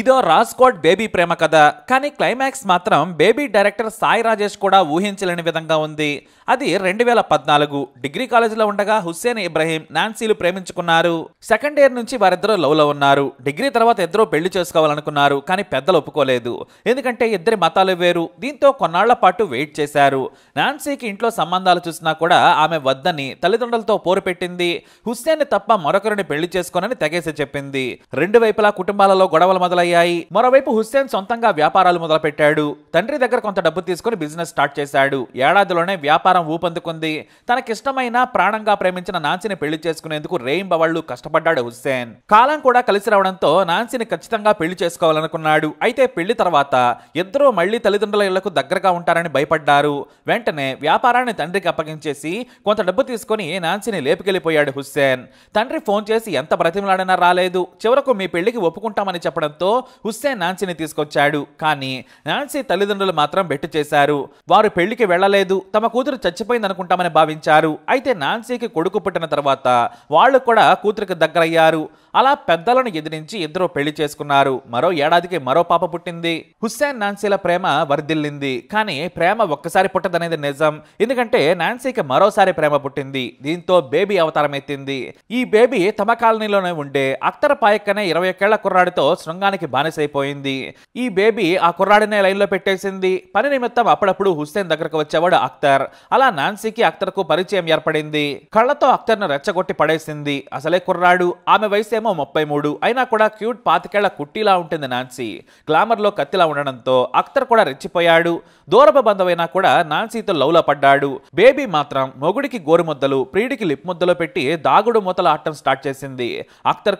ఇదో రాజ్కోట్ బేబీ ప్రేమ కథ కానీ క్లైమాక్స్ మాత్రం బేబీ డైరెక్టర్ సాయి రాజేష్ కూడా ఊహించలేని విధంగా ఉంది అది రెండు వేల పద్నాలుగు డిగ్రీ కాలేజీలో ఉండగా హుస్సేన్ ఇబ్రహీం నాన్సీలు ప్రేమించుకున్నారు సెకండ్ ఇయర్ నుంచి వారిద్దరూ లవ్లో ఉన్నారు డిగ్రీ తర్వాత ఇద్దరూ పెళ్లి చేసుకోవాలనుకున్నారు కానీ పెద్దలు ఒప్పుకోలేదు ఎందుకంటే ఇద్దరి మతాలు వేరు దీంతో కొన్నాళ్ల పాటు వెయిట్ చేశారు నాన్సీకి ఇంట్లో సంబంధాలు చూసినా కూడా ఆమె వద్దని తల్లిదండ్రులతో పోరు పెట్టింది హుస్సేన్ తప్ప మరొకరిని పెళ్లి చేసుకోనని తెగేసి చెప్పింది రెండు వైపులా కుటుంబాలలో గొడవలు మొదలై మొదలయ్యాయి మరోవైపు హుస్సేన్ సొంతంగా వ్యాపారాలు మొదలుపెట్టాడు తండ్రి దగ్గర కొంత డబ్బు తీసుకుని బిజినెస్ స్టార్ట్ చేశాడు ఏడాదిలోనే వ్యాపారం ఊపందుకుంది తనకిష్టమైన ప్రాణంగా ప్రేమించిన నాన్సిని పెళ్లి చేసుకునేందుకు రేయింబ వాళ్ళు కష్టపడ్డాడు హుస్సేన్ కాలం కూడా కలిసి రావడంతో నాన్సిని ఖచ్చితంగా పెళ్లి చేసుకోవాలనుకున్నాడు అయితే పెళ్లి తర్వాత ఇద్దరూ మళ్లీ తల్లిదండ్రుల ఇళ్లకు దగ్గరగా ఉంటారని భయపడ్డారు వెంటనే వ్యాపారాన్ని తండ్రికి అప్పగించేసి కొంత డబ్బు తీసుకుని నాన్సిని లేపుకెళ్లిపోయాడు హుస్సేన్ తండ్రి ఫోన్ చేసి ఎంత బ్రతిమలాడినా రాలేదు చివరకు మీ పెళ్లికి ఒప్పుకుంటామని చెప్పడంతో హుస్సేన్ నాన్సీని తీసుకొచ్చాడు కానీ నాన్సీ తల్లిదండ్రులు మాత్రం బెట్టు చేశారు వారు పెళ్లికి వెళ్లలేదు తమ కూతురు చచ్చిపోయింది అనుకుంటామని భావించారు అయితే నాన్సీకి కొడుకు పుట్టిన తర్వాత వాళ్ళు కూడా కూతురికి దగ్గరయ్యారు అలా పెద్దలను ఎదిరించి ఇద్దరు పెళ్లి చేసుకున్నారు మరో ఏడాదికి మరో పాప పుట్టింది హుస్సేన్ నాన్సీల ప్రేమ వరిదిల్లింది కానీ ప్రేమ ఒక్కసారి పుట్టదనేది నిజం ఎందుకంటే నాన్సీకి మరోసారి ప్రేమ పుట్టింది దీంతో బేబీ అవతారం ఎత్తింది ఈ బేబీ తమ కాలనీలోనే ఉండే అక్తర పాయక్కనే ఇరవై ఒక్కేళ్ల కుర్రాడితో శృంగానికి వ్యసనానికి బానిసైపోయింది ఈ బేబీ ఆ కుర్రాడినే లైన్లో పెట్టేసింది పని నిమిత్తం అప్పుడప్పుడు హుస్సేన్ దగ్గరకు వచ్చేవాడు అక్తర్ అలా నాన్సీకి అఖ్తర్కు పరిచయం ఏర్పడింది కళ్ళతో అఖ్తర్ను రెచ్చగొట్టి పడేసింది అసలే కుర్రాడు ఆమె వయసు ఏమో ముప్పై మూడు అయినా కూడా క్యూట్ పాతికేళ్ల కుట్టిలా ఉంటుంది నాన్సీ గ్లామర్లో కత్తిలా ఉండడంతో అఖ్తర్ కూడా రెచ్చిపోయాడు దూరపు బంధమైనా కూడా నాన్సీతో లవ్లో పడ్డాడు బేబీ మాత్రం మొగుడికి గోరుముద్దలు ప్రియుడికి లిప్ ముద్దలు పెట్టి దాగుడు మూతలు ఆడటం స్టార్ట్ చేసింది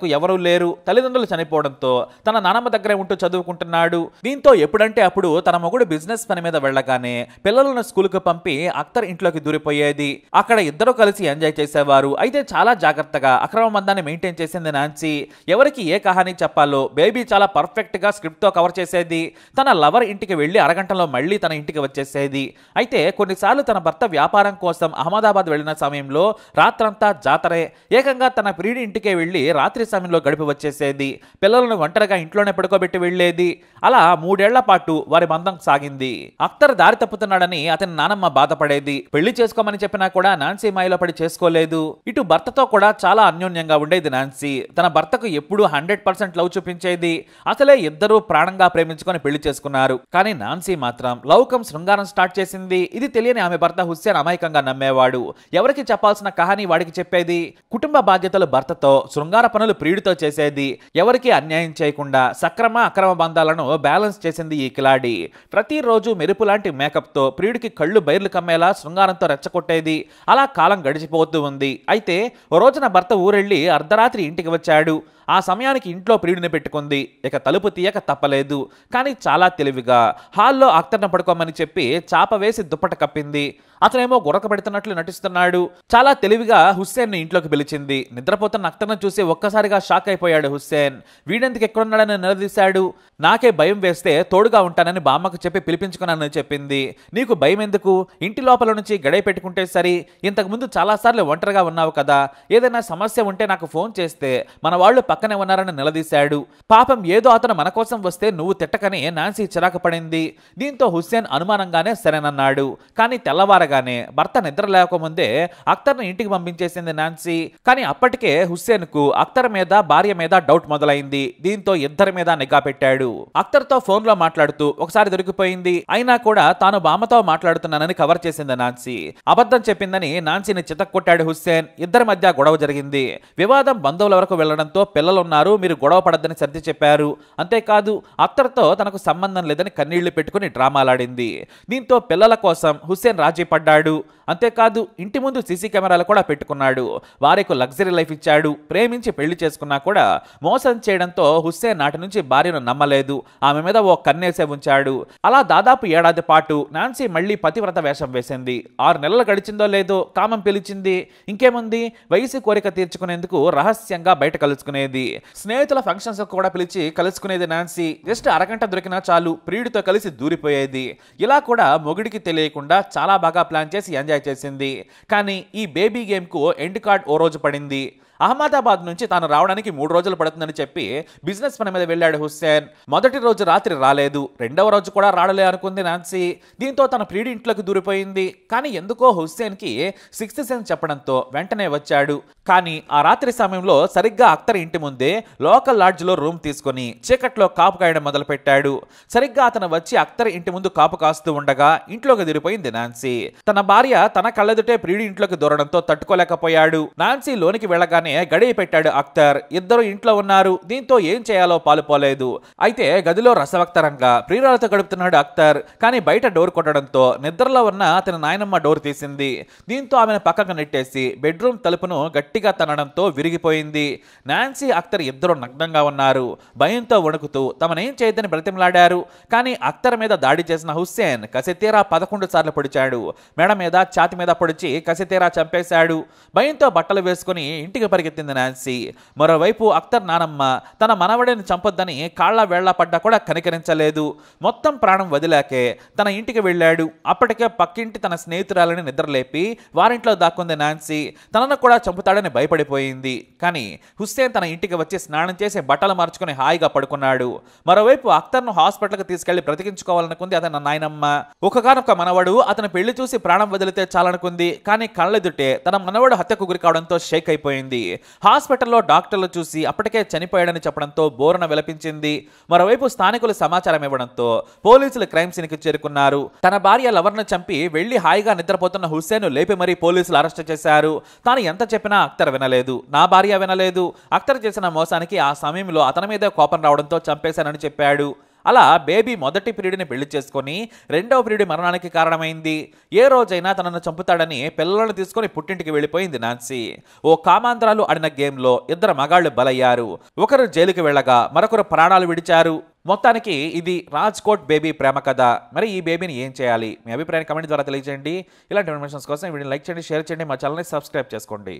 కు ఎవరూ లేరు తల్లిదండ్రులు చనిపోవడంతో తన నానమ్మ దగ్గరే ఉంటూ చదువుకుంటున్నాడు దీంతో ఎప్పుడంటే అప్పుడు తన మొగుడు బిజినెస్ పని మీద వెళ్ళగానే పిల్లలను స్కూల్కు పంపి అక్తర్ ఇంట్లోకి దూరిపోయేది అక్కడ ఇద్దరు కలిసి ఎంజాయ్ చేసేవారు అయితే చాలా జాగ్రత్తగా అక్రమ మందాన్ని మెయింటైన్ చేసింది నాన్సి ఎవరికి ఏ కహాని చెప్పాలో బేబీ చాలా పర్ఫెక్ట్ గా స్క్రిప్ట్ తో కవర్ చేసేది తన లవర్ ఇంటికి వెళ్లి అరగంటలో మళ్ళీ తన ఇంటికి వచ్చేసేది అయితే కొన్నిసార్లు తన భర్త వ్యాపారం కోసం అహ్మదాబాద్ వెళ్ళిన సమయంలో రాత్రంతా జాతరే ఏకంగా తన ప్రియుడి ఇంటికే వెళ్లి రాత్రి సమయంలో గడిపి వచ్చేసేది పిల్లలను ఒంటరిగా ఇంట్లో ఇంట్లోనే పెట్టి వెళ్లేది అలా మూడేళ్ల పాటు వారి బంధం సాగింది అక్తర్ దారి తప్పుతున్నాడని అతని నానమ్మ బాధపడేది పెళ్లి చేసుకోమని చెప్పినా కూడా నాన్సీ మాయలో పడి చేసుకోలేదు ఇటు భర్తతో కూడా చాలా అన్యోన్యంగా ఉండేది నాన్సీ తన భర్తకు ఎప్పుడూ హండ్రెడ్ పర్సెంట్ లవ్ చూపించేది అసలే ఇద్దరూ ప్రాణంగా ప్రేమించుకొని పెళ్లి చేసుకున్నారు కానీ నాన్సీ మాత్రం లౌకం శృంగారం స్టార్ట్ చేసింది ఇది తెలియని ఆమె భర్త హుస్సేన్ అమాయకంగా నమ్మేవాడు ఎవరికి చెప్పాల్సిన కహాని వాడికి చెప్పేది కుటుంబ బాధ్యతలు భర్తతో శృంగార పనులు ప్రియుడితో చేసేది ఎవరికి అన్యాయం చేయకుండా సక్రమ అక్రమ బంధాలను బ్యాలెన్స్ చేసింది ఈ కిలాడి ప్రతిరోజు మెరుపు లాంటి మేకప్తో ప్రియుడికి కళ్ళు బైర్లు కమ్మేలా శృంగారంతో రెచ్చగొట్టేది అలా కాలం గడిచిపోతూ ఉంది అయితే ఓ రోజున భర్త ఊరెళ్ళి అర్ధరాత్రి ఇంటికి వచ్చాడు ఆ సమయానికి ఇంట్లో ప్రియుడిని పెట్టుకుంది ఇక తలుపు తీయక తప్పలేదు కానీ చాలా తెలివిగా హాల్లో అక్తర్న పడుకోమని చెప్పి చాప వేసి దుప్పట కప్పింది అతనేమో గురక పెడుతున్నట్లు నటిస్తున్నాడు చాలా తెలివిగా హుస్సేన్ని ఇంట్లోకి పిలిచింది నిద్రపోతున్న అక్తర్ను చూసి ఒక్కసారిగా షాక్ అయిపోయాడు హుస్సేన్ వీడెందుకు ఎక్కడున్నాడని నిలదీశాడు నాకే భయం వేస్తే తోడుగా ఉంటానని బామ్మకు చెప్పి పిలిపించుకున్నానని చెప్పింది నీకు భయం ఎందుకు ఇంటి లోపల నుంచి గడై పెట్టుకుంటే సరి ఇంతకుముందు చాలాసార్లు ఒంటరిగా ఉన్నావు కదా ఏదైనా సమస్య ఉంటే నాకు ఫోన్ చేస్తే మన వాళ్ళు పక్కనే ఉన్నారని నిలదీశాడు పాపం ఏదో అతను మన కోసం వస్తే నువ్వు తిట్టకని నాన్సీ చిరాకు పడింది దీంతో హుస్సేన్ అనుమానంగానే సరేనన్నాడు కానీ తెల్లవారగానే భర్త నిద్ర లేకముందే అఖ్తర్ని ఇంటికి పంపించేసింది నాన్సీ కానీ అప్పటికే హుస్సేన్ కు అక్తర్ మీద భార్య మీద డౌట్ మొదలైంది దీంతో ఇద్దరి మీద నిఘా పెట్టాడు అఖ్తర్ తో ఫోన్ లో మాట్లాడుతూ ఒకసారి దొరికిపోయింది అయినా కూడా తాను బామతో మాట్లాడుతున్నానని కవర్ చేసింది నాన్సీ అబద్ధం చెప్పిందని నాన్సీని చితక్కొట్టాడు హుస్సేన్ ఇద్దరి మధ్య గొడవ జరిగింది వివాదం బంధువుల వరకు వెళ్లడంతో పిల్లలు ఉన్నారు మీరు గొడవ పడద్దని సర్ది చెప్పారు అంతేకాదు అత్తర్తో తనకు సంబంధం లేదని కన్నీళ్లు పెట్టుకుని డ్రామాలాడింది దీంతో పిల్లల కోసం హుస్సేన్ రాజీ పడ్డాడు అంతేకాదు ఇంటి ముందు సీసీ కెమెరాలు కూడా పెట్టుకున్నాడు వారికి లగ్జరీ లైఫ్ ఇచ్చాడు ప్రేమించి పెళ్లి చేసుకున్నా కూడా మోసం చేయడంతో హుస్సేన్ నాటి నుంచి భార్యను నమ్మలేదు ఆమె మీద ఓ కన్నేసే ఉంచాడు అలా దాదాపు ఏడాది పాటు నాన్సీ మళ్లీ పతివ్రత వేషం వేసింది ఆరు నెలలు గడిచిందో లేదో కామం పిలిచింది ఇంకేముంది వయసు కోరిక తీర్చుకునేందుకు రహస్యంగా బయట కలుసుకునేది జరిగింది స్నేహితుల ఫంక్షన్స్ కూడా పిలిచి కలుసుకునేది నాన్సీ జస్ట్ అరగంట దొరికినా చాలు ప్రియుడితో కలిసి దూరిపోయేది ఇలా కూడా మొగుడికి తెలియకుండా చాలా బాగా ప్లాన్ చేసి ఎంజాయ్ చేసింది కానీ ఈ బేబీ గేమ్కు ఎండ్ కార్డ్ ఓ రోజు పడింది అహ్మదాబాద్ నుంచి తాను రావడానికి మూడు రోజులు పడుతుందని చెప్పి బిజినెస్ పని మీద వెళ్ళాడు హుస్సేన్ మొదటి రోజు రాత్రి రాలేదు రెండవ రోజు కూడా రాడలే అనుకుంది నాన్సీ దీంతో తన ప్రీడి ఇంట్లోకి దూరిపోయింది కానీ ఎందుకో హుస్సేన్ కి సిక్స్త్ సెన్స్ చెప్పడంతో వెంటనే వచ్చాడు కానీ ఆ రాత్రి సమయంలో సరిగ్గా అక్తర్ ఇంటి ముందే లోకల్ లాడ్జ్లో రూమ్ తీసుకుని చీకట్లో కాపు కాయడం మొదలుపెట్టాడు సరిగ్గా అతను వచ్చి అక్తర్ ఇంటి ముందు కాపు కాస్తూ ఉండగా ఇంట్లోకి దిరిపోయింది నాన్సీ తన భార్య తన కళ్ళెదుటే ప్రీడి ఇంట్లోకి దూరడంతో తట్టుకోలేకపోయాడు నాన్సీ లోనికి వెళ్ళగానే వెంటనే గడియ పెట్టాడు అక్తర్ ఇద్దరు ఇంట్లో ఉన్నారు దీంతో ఏం చేయాలో పాలుపోలేదు అయితే గదిలో రసవక్తరంగా ప్రియురాలతో గడుపుతున్నాడు అక్తర్ కానీ బయట డోర్ కొట్టడంతో నిద్రలో ఉన్న తన నాయనమ్మ డోర్ తీసింది దీంతో ఆమెను పక్కకు నెట్టేసి బెడ్రూమ్ తలుపును గట్టిగా తనడంతో విరిగిపోయింది నాన్సీ అఖ్తర్ ఇద్దరు నగ్నంగా ఉన్నారు భయంతో వణుకుతూ తమనేం చేయద్దని బ్రతిమలాడారు కానీ అఖ్తర్ మీద దాడి చేసిన హుస్సేన్ కసితీరా పదకొండు సార్లు పొడిచాడు మెడ మీద ఛాతి మీద పొడిచి కసితీరా చంపేశాడు భయంతో బట్టలు వేసుకుని ఇంటికి పరిగెత్తింది నాన్సీ మరోవైపు అక్తర్ నానమ్మ తన మనవడిని చంపొద్దని కాళ్ల వేళ్ల పడ్డా కూడా కనికరించలేదు మొత్తం ప్రాణం వదిలాకే తన ఇంటికి వెళ్ళాడు అప్పటికే పక్కింటి తన స్నేహితురాలని నిద్రలేపి వారింట్లో దాక్కుంది నాన్సీ తనను కూడా చంపుతాడని భయపడిపోయింది కానీ హుస్సేన్ తన ఇంటికి వచ్చి స్నానం చేసి బట్టలు మార్చుకుని హాయిగా పడుకున్నాడు మరోవైపు హాస్పిటల్ హాస్పిటల్కి తీసుకెళ్లి బ్రతికించుకోవాలనుకుంది అతని నాయనమ్మ ఒకగానొక మనవడు అతను పెళ్లి చూసి ప్రాణం వదిలితే చాలనుకుంది కానీ కళ్ళెదుటే తన మనవడు హత్యకు గురి కావడంతో షేక్ అయిపోయింది హాస్పిటల్లో డాక్టర్లు చూసి అప్పటికే చనిపోయాడని చెప్పడంతో బోరణ విలపించింది మరోవైపు స్థానికులు సమాచారం ఇవ్వడంతో పోలీసులు క్రైమ్ కి చేరుకున్నారు తన భార్య లవర్ను చంపి వెళ్లి హాయిగా నిద్రపోతున్న హుస్సేన్ లేపి మరీ పోలీసులు అరెస్ట్ చేశారు తాను ఎంత చెప్పినా అఖ్తర్ వినలేదు నా భార్య వినలేదు అక్తర్ చేసిన మోసానికి ఆ సమయంలో అతని మీద కోపం రావడంతో చంపేశానని చెప్పాడు అలా బేబీ మొదటి పీరియడ్ని పెళ్లి చేసుకొని రెండవ ప్రియుడి మరణానికి కారణమైంది ఏ రోజైనా తనను చంపుతాడని పిల్లలను తీసుకొని పుట్టింటికి వెళ్ళిపోయింది నాన్సీ ఓ కామాంధ్రాలు ఆడిన గేమ్లో ఇద్దరు మగాళ్లు బలయ్యారు ఒకరు జైలుకి వెళ్ళగా మరొకరు ప్రాణాలు విడిచారు మొత్తానికి ఇది రాజ్కోట్ బేబీ ప్రేమ కథ మరి ఈ బేబీని ఏం చేయాలి మీ అభిప్రాయాన్ని కమెంట్ ద్వారా తెలియజేయండి ఇలాంటి ఇన్ఫర్మేషన్స్ కోసం వీడియోని లైక్ చేయండి షేర్ చేయండి మా ఛానల్ని సబ్స్క్రైబ్ చేసుకోండి